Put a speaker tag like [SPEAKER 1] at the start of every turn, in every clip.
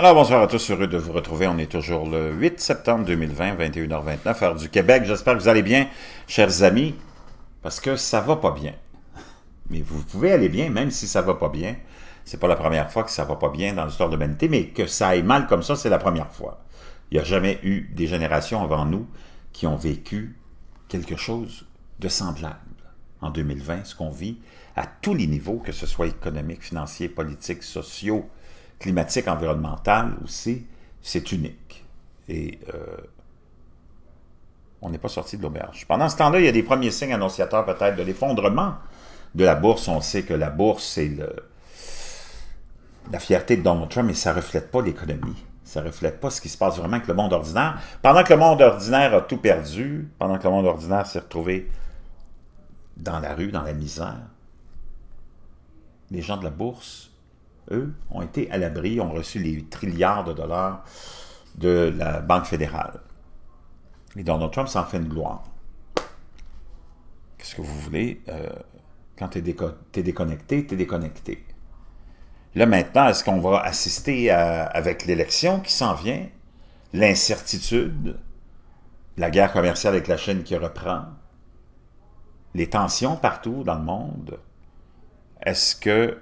[SPEAKER 1] Alors, bonsoir à tous, heureux de vous retrouver. On est toujours le 8 septembre 2020, 21h29, heure du Québec. J'espère que vous allez bien, chers amis, parce que ça va pas bien. Mais vous pouvez aller bien, même si ça va pas bien. C'est pas la première fois que ça va pas bien dans l'histoire de l'humanité, mais que ça aille mal comme ça, c'est la première fois. Il n'y a jamais eu des générations avant nous qui ont vécu quelque chose de semblable. En 2020, ce qu'on vit à tous les niveaux, que ce soit économique, financier, politique, sociaux, climatique, environnementale aussi, c'est unique. Et euh, on n'est pas sorti de l'auberge. Pendant ce temps-là, il y a des premiers signes annonciateurs peut-être de l'effondrement de la bourse. On sait que la bourse, c'est la fierté de Donald Trump, mais ça ne reflète pas l'économie. Ça ne reflète pas ce qui se passe vraiment avec le monde ordinaire. Pendant que le monde ordinaire a tout perdu, pendant que le monde ordinaire s'est retrouvé dans la rue, dans la misère, les gens de la bourse eux, ont été à l'abri, ont reçu les trilliards de dollars de la Banque fédérale. Et Donald Trump s'en fait une gloire. Qu'est-ce que vous voulez? Euh, quand tu es, déconnecté, tu es déconnecté. Là maintenant, est-ce qu'on va assister avec l'élection qui s'en vient, l'incertitude, la guerre commerciale avec la Chine qui reprend, les tensions partout dans le monde? Est-ce que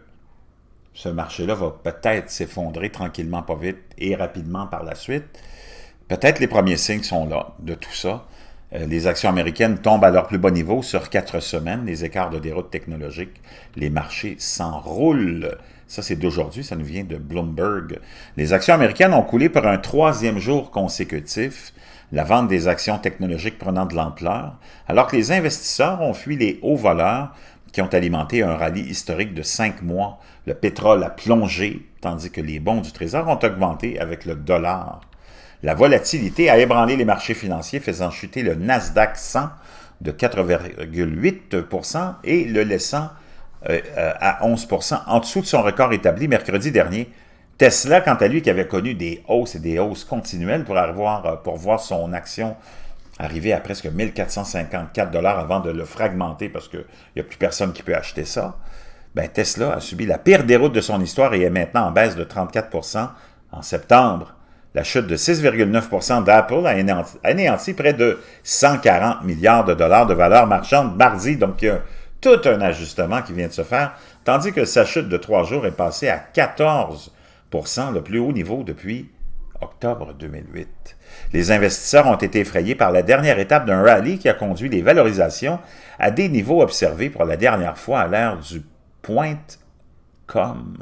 [SPEAKER 1] ce marché-là va peut-être s'effondrer tranquillement, pas vite et rapidement par la suite. Peut-être les premiers signes sont là de tout ça. Euh, les actions américaines tombent à leur plus bas niveau sur quatre semaines. Les écarts de déroute technologique, les marchés s'enroulent. Ça, c'est d'aujourd'hui, ça nous vient de Bloomberg. Les actions américaines ont coulé pour un troisième jour consécutif, la vente des actions technologiques prenant de l'ampleur, alors que les investisseurs ont fui les hauts voleurs qui ont alimenté un rallye historique de cinq mois. Le pétrole a plongé, tandis que les bons du Trésor ont augmenté avec le dollar. La volatilité a ébranlé les marchés financiers, faisant chuter le Nasdaq 100 de 4,8 et le laissant euh, euh, à 11 en dessous de son record établi mercredi dernier. Tesla, quant à lui, qui avait connu des hausses et des hausses continuelles pour, avoir, euh, pour voir son action arrivé à presque 1454 dollars avant de le fragmenter parce qu'il n'y a plus personne qui peut acheter ça, ben Tesla a subi la pire déroute de son histoire et est maintenant en baisse de 34 en septembre. La chute de 6,9 d'Apple a anéanti près de 140 milliards de dollars de valeur marchande mardi, donc il y a tout un ajustement qui vient de se faire, tandis que sa chute de trois jours est passée à 14 le plus haut niveau depuis octobre 2008. Les investisseurs ont été effrayés par la dernière étape d'un rallye qui a conduit les valorisations à des niveaux observés pour la dernière fois à l'ère du point com.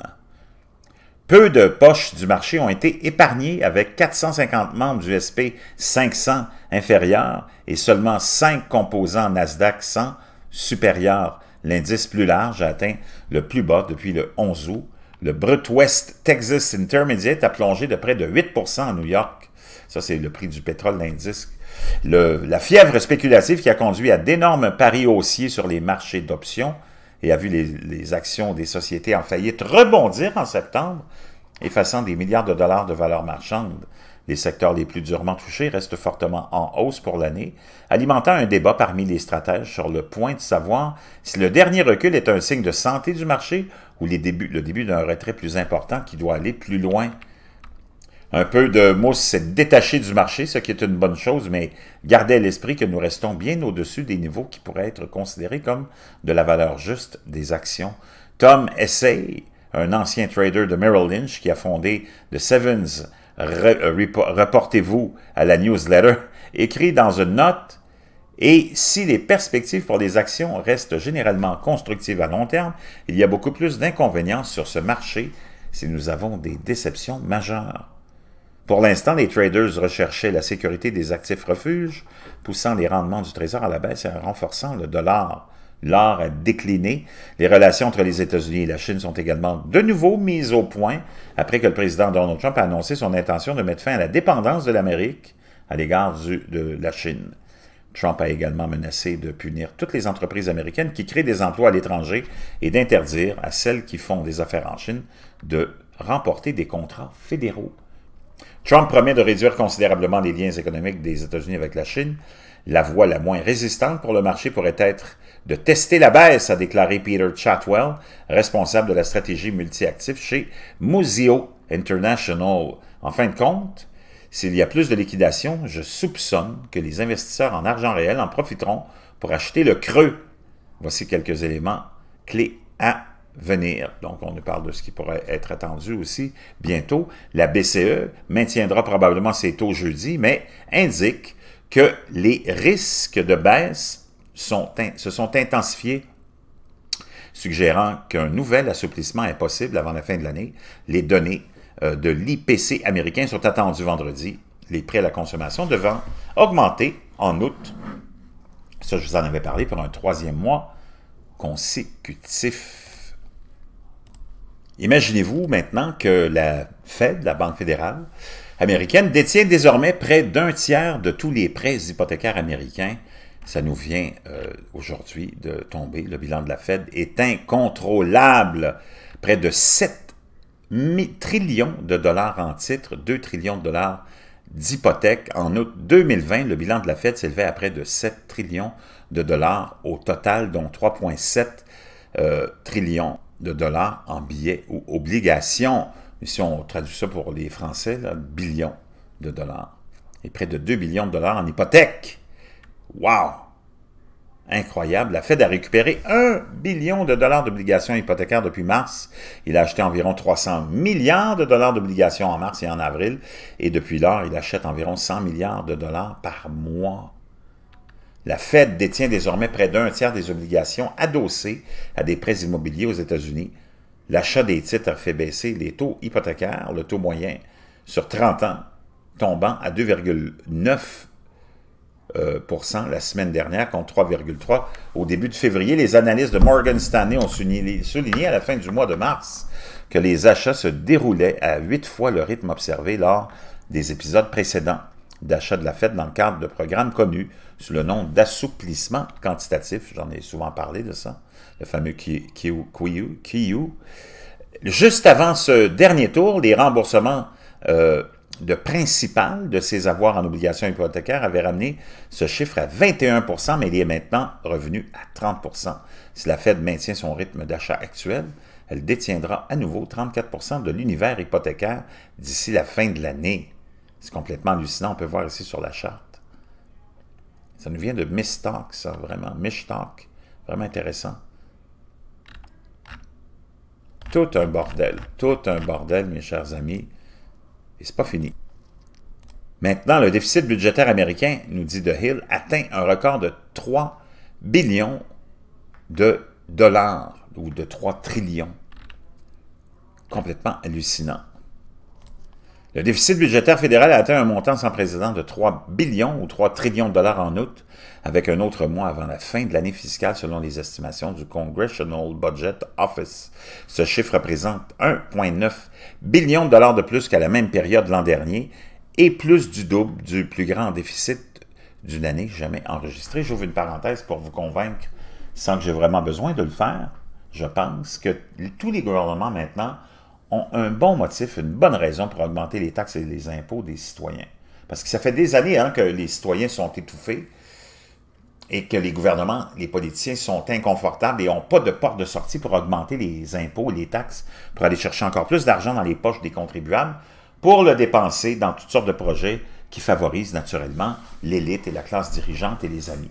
[SPEAKER 1] Peu de poches du marché ont été épargnées avec 450 membres du SP 500 inférieurs et seulement 5 composants Nasdaq 100 supérieurs. L'indice plus large a atteint le plus bas depuis le 11 août. Le Brut West Texas Intermediate a plongé de près de 8 à New York ça, c'est le prix du pétrole, l'indice. la fièvre spéculative qui a conduit à d'énormes paris haussiers sur les marchés d'options et a vu les, actions des sociétés en faillite rebondir en septembre, effaçant des milliards de dollars de valeur marchande. Les secteurs les plus durement touchés restent fortement en hausse pour l'année, alimentant un débat parmi les stratèges sur le point de savoir si le dernier recul est un signe de santé du marché ou le début d'un retrait plus important qui doit aller plus loin un peu de mousse s'est détaché du marché, ce qui est une bonne chose, mais gardez à l'esprit que nous restons bien au-dessus des niveaux qui pourraient être considérés comme de la valeur juste des actions. Tom Essay, un ancien trader de Merrill Lynch qui a fondé The Sevens, euh, reportez-vous à la newsletter, écrit dans une note et si les perspectives pour les actions restent généralement constructives à long terme, il y a beaucoup plus d'inconvénients sur ce marché si nous avons des déceptions majeures. Pour l'instant, les traders recherchaient la sécurité des actifs refuges, poussant les rendements du Trésor à la baisse et renforçant le dollar. L'or a décliné. Les relations entre les États-Unis et la Chine sont également de nouveau mises au point après que le président Donald Trump a annoncé son intention de mettre fin à la dépendance de l'Amérique à l'égard de la Chine. Trump a également menacé de punir toutes les entreprises américaines qui créent des emplois à l'étranger et d'interdire à celles qui font des affaires en Chine de remporter des contrats fédéraux. Trump promet de réduire considérablement les liens économiques des États-Unis avec la Chine. La voie la moins résistante pour le marché pourrait être de tester la baisse, a déclaré Peter Chatwell, responsable de la stratégie multiactif chez Muzio International. En fin de compte, s'il y a plus de liquidation, je soupçonne que les investisseurs en argent réel en profiteront pour acheter le creux. Voici quelques éléments clés à venir. Donc, on nous parle de ce qui pourrait être attendu aussi bientôt. La BCE maintiendra probablement ses taux jeudi, mais indique que les risques de baisse se sont intensifiés, suggérant qu'un nouvel assouplissement est possible avant la fin de l'année. Les données euh, de l'IPC américain sont attendues vendredi, les prêts à la consommation devant augmenter en août. Ça, je vous en avais parlé pour un troisième mois consécutif. Imaginez-vous maintenant que la Fed, la Banque fédérale américaine, détient désormais près d'un tiers de tous les prêts hypothécaires américains. Ça nous vient euh, aujourd'hui de tomber. Le bilan de la Fed est incontrôlable. Près de 7 trillions de dollars en titres, 2 trillions de dollars d'hypothèques. En août 2020, le bilan de la Fed s'élevait à près de 7 trillions de dollars au total, dont 3,7 euh, trillions de dollars en billets ou obligations. Si on traduit ça pour les Français, là, billions de dollars. Et près de 2 billions de dollars en hypothèque. Wow! Incroyable, la Fed a récupéré 1 billion de dollars d'obligations hypothécaires depuis mars. Il a acheté environ 300 milliards de dollars d'obligations en mars et en avril. Et depuis lors, il achète environ 100 milliards de dollars par mois. La Fed détient désormais près d'un tiers des obligations adossées à des prêts immobiliers aux États-Unis. L'achat des titres a fait baisser les taux hypothécaires, le taux moyen, sur 30 ans, tombant à 2,9 euh, la semaine dernière contre 3,3 au début de février. Les analystes de Morgan Stanley ont souligné à la fin du mois de mars que les achats se déroulaient à huit fois le rythme observé lors des épisodes précédents d'achat de la Fed dans le cadre de programmes connus sous le nom d'assouplissement quantitatif. J'en ai souvent parlé de ça, le fameux QU. Juste avant ce dernier tour, les remboursements euh, de principal de ses avoirs en obligations hypothécaires avaient ramené ce chiffre à 21 mais il est maintenant revenu à 30 Si la Fed maintient son rythme d'achat actuel, elle détiendra à nouveau 34 de l'univers hypothécaire d'ici la fin de l'année. C'est complètement hallucinant. On peut voir ici sur la charte. Ça nous vient de Mistalk, ça, vraiment. Mistalk, Vraiment intéressant. Tout un bordel. Tout un bordel, mes chers amis. Et c'est pas fini. Maintenant, le déficit budgétaire américain, nous dit De Hill, atteint un record de 3 billions de dollars ou de 3 trillions. Complètement hallucinant. Le déficit budgétaire fédéral a atteint un montant sans précédent de 3 billions ou 3 trillions de dollars en août, avec un autre mois avant la fin de l'année fiscale selon les estimations du Congressional Budget Office. Ce chiffre représente 1,9 billion de dollars de plus qu'à la même période l'an dernier et plus du double du plus grand déficit d'une année jamais enregistré. J'ouvre une parenthèse pour vous convaincre sans que j'ai vraiment besoin de le faire. Je pense que tous les gouvernements maintenant un bon motif, une bonne raison pour augmenter les taxes et les impôts des citoyens. Parce que ça fait des années hein, que les citoyens sont étouffés et que les gouvernements, les politiciens sont inconfortables et n'ont pas de porte de sortie pour augmenter les impôts les taxes, pour aller chercher encore plus d'argent dans les poches des contribuables, pour le dépenser dans toutes sortes de projets qui favorisent naturellement l'élite et la classe dirigeante et les amis.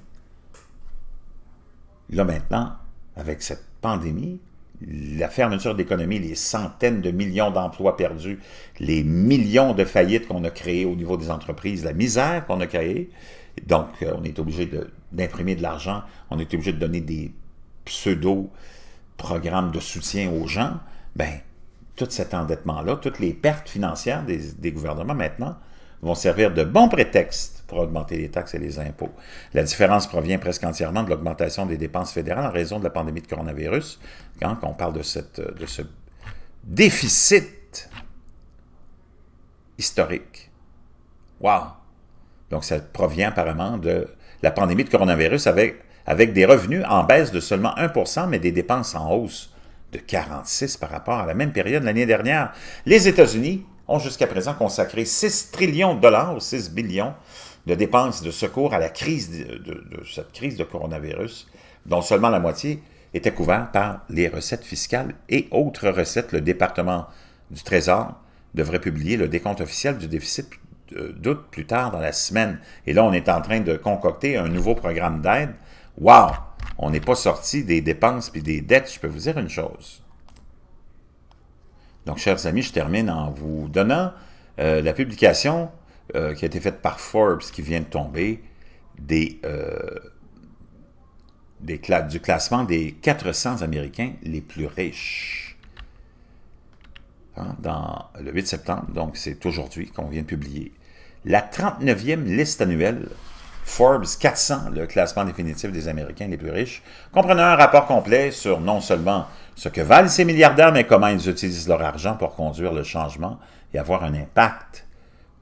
[SPEAKER 1] Là maintenant, avec cette pandémie, la fermeture d'économies, les centaines de millions d'emplois perdus, les millions de faillites qu'on a créées au niveau des entreprises, la misère qu'on a créée. Donc, euh, on est obligé d'imprimer de, l'argent, on est obligé de donner des pseudo-programmes de soutien aux gens. Ben, tout cet endettement-là, toutes les pertes financières des gouvernements maintenant, vont servir de bons prétextes pour augmenter les taxes et les impôts. La différence provient presque entièrement de l'augmentation des dépenses fédérales en raison de la pandémie de coronavirus, hein, quand on parle de, cette, de ce déficit historique. Wow! Donc, ça provient apparemment de la pandémie de coronavirus avec, avec des revenus en baisse de seulement 1 mais des dépenses en hausse de 46 par rapport à la même période l'année dernière. Les États-Unis ont jusqu'à présent consacré 6 trillions de dollars ou 6 billions de dépenses de secours à la crise de, cette crise de coronavirus, dont seulement la moitié était couverte par les recettes fiscales et autres recettes. Le département du Trésor devrait publier le décompte officiel du déficit euh, d'août plus tard dans la semaine. Et là, on est en train de concocter un nouveau programme d'aide. Wow! On n'est pas sorti des dépenses puis des dettes, je peux vous dire une chose. Donc, chers amis, je termine en vous donnant euh, la publication euh, qui a été faite par Forbes, qui vient de tomber, des, euh, des du classement des 400 Américains les plus riches. Hein, dans le 8 septembre, donc c'est aujourd'hui qu'on vient de publier la 39e liste annuelle Forbes 400, le classement définitif des Américains les plus riches, comprenant un rapport complet sur non seulement ce que valent ces milliardaires, mais comment ils utilisent leur argent pour conduire le changement et avoir un impact.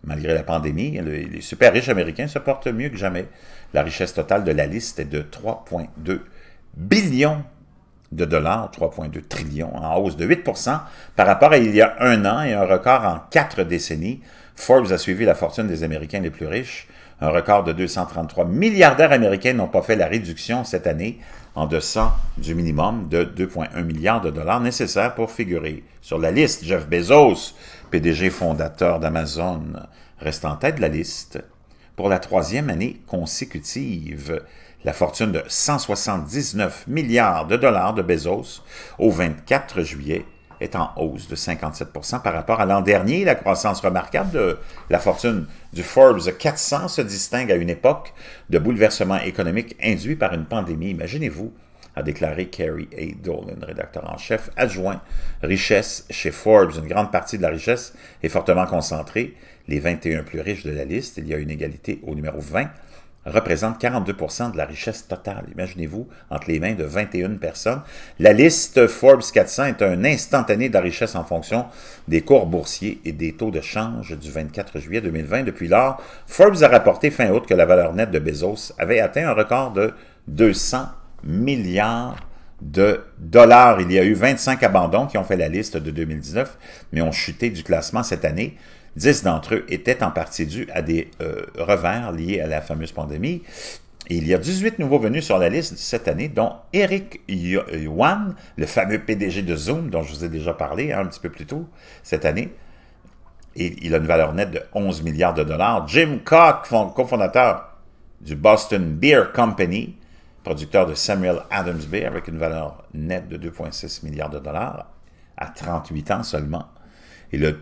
[SPEAKER 1] Malgré la pandémie, les super riches américains se portent mieux que jamais. La richesse totale de la liste est de 3,2 billions de dollars, 3,2 trillions, en hausse de 8 par rapport à il y a un an et un record en quatre décennies. Forbes a suivi la fortune des Américains les plus riches un record de 233 milliardaires américains n'ont pas fait la réduction cette année en deçà du minimum de 2,1 milliards de dollars nécessaires pour figurer sur la liste. Jeff Bezos, PDG fondateur d'Amazon, reste en tête de la liste. Pour la troisième année consécutive, la fortune de 179 milliards de dollars de Bezos au 24 juillet est en hausse de 57 par rapport à l'an dernier. La croissance remarquable de la fortune du Forbes 400 se distingue à une époque de bouleversement économique induit par une pandémie. Imaginez-vous, a déclaré Kerry A. Dolan, rédacteur en chef adjoint richesse chez Forbes. Une grande partie de la richesse est fortement concentrée. Les 21 plus riches de la liste, il y a une égalité au numéro 20 représente 42 de la richesse totale. Imaginez-vous, entre les mains de 21 personnes. La liste Forbes 400 est un instantané de la richesse en fonction des cours boursiers et des taux de change du 24 juillet 2020. Depuis lors, Forbes a rapporté fin août que la valeur nette de Bezos avait atteint un record de 200 milliards de dollars. Il y a eu 25 abandons qui ont fait la liste de 2019, mais ont chuté du classement cette année. 10 d'entre eux étaient en partie dus à des euh, revers liés à la fameuse pandémie. Et il y a 18 nouveaux venus sur la liste cette année, dont Eric Yuan, le fameux PDG de Zoom, dont je vous ai déjà parlé hein, un petit peu plus tôt cette année. Et il a une valeur nette de 11 milliards de dollars. Jim Koch, cofondateur du Boston Beer Company, producteur de Samuel Adams Beer, avec une valeur nette de 2,6 milliards de dollars à 38 ans seulement. Et le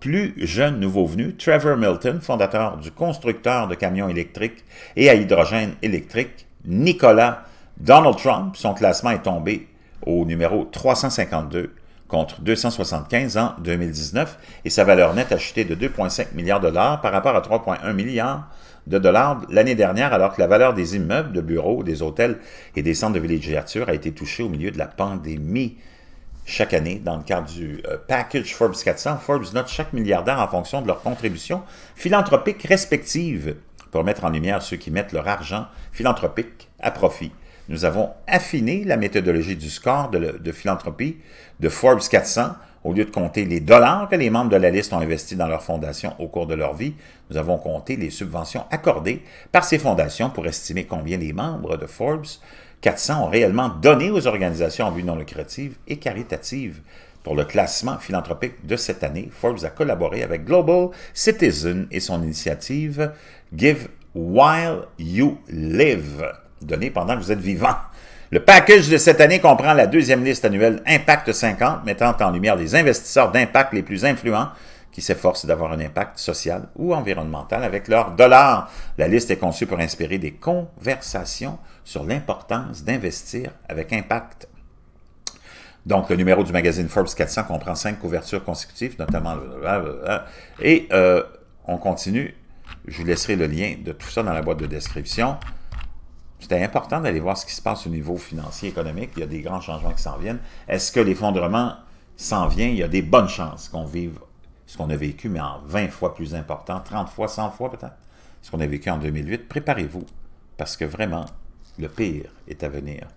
[SPEAKER 1] plus jeune nouveau venu, Trevor Milton, fondateur du constructeur de camions électriques et à hydrogène électrique, Nicolas Donald Trump. Son classement est tombé au numéro 352 contre 275 en 2019 et sa valeur nette a chuté de 2,5 milliards de dollars par rapport à 3,1 milliards de dollars l'année dernière alors que la valeur des immeubles, de bureaux, des hôtels et des centres de villégiature a été touchée au milieu de la pandémie chaque année dans le cadre du euh, package Forbes 400. Forbes note chaque milliardaire en fonction de leurs contributions philanthropiques respectives pour mettre en lumière ceux qui mettent leur argent philanthropique à profit. Nous avons affiné la méthodologie du score de, de philanthropie de Forbes 400 au lieu de compter les dollars que les membres de la liste ont investis dans leur fondation au cours de leur vie, nous avons compté les subventions accordées par ces fondations pour estimer combien les membres de Forbes 400 ont réellement donné aux organisations en vue non lucrative et caritative Pour le classement philanthropique de cette année, Forbes a collaboré avec Global Citizen et son initiative Give While You Live, donnez pendant que vous êtes vivant. Le package de cette année comprend la deuxième liste annuelle Impact 50, mettant en lumière les investisseurs d'impact les plus influents qui s'efforcent d'avoir un impact social ou environnemental avec leurs dollars. La liste est conçue pour inspirer des conversations sur l'importance d'investir avec impact. Donc, le numéro du magazine Forbes 400 comprend cinq couvertures consécutives, notamment... Et euh, on continue. Je vous laisserai le lien de tout ça dans la boîte de description c'était important d'aller voir ce qui se passe au niveau financier, économique. Il y a des grands changements qui s'en viennent. Est-ce que l'effondrement s'en vient? Il y a des bonnes chances qu'on vive ce qu'on a vécu, mais en 20 fois plus important, 30 fois, 100 fois peut-être, ce qu'on a vécu en 2008, préparez-vous, parce que vraiment, le pire est à venir.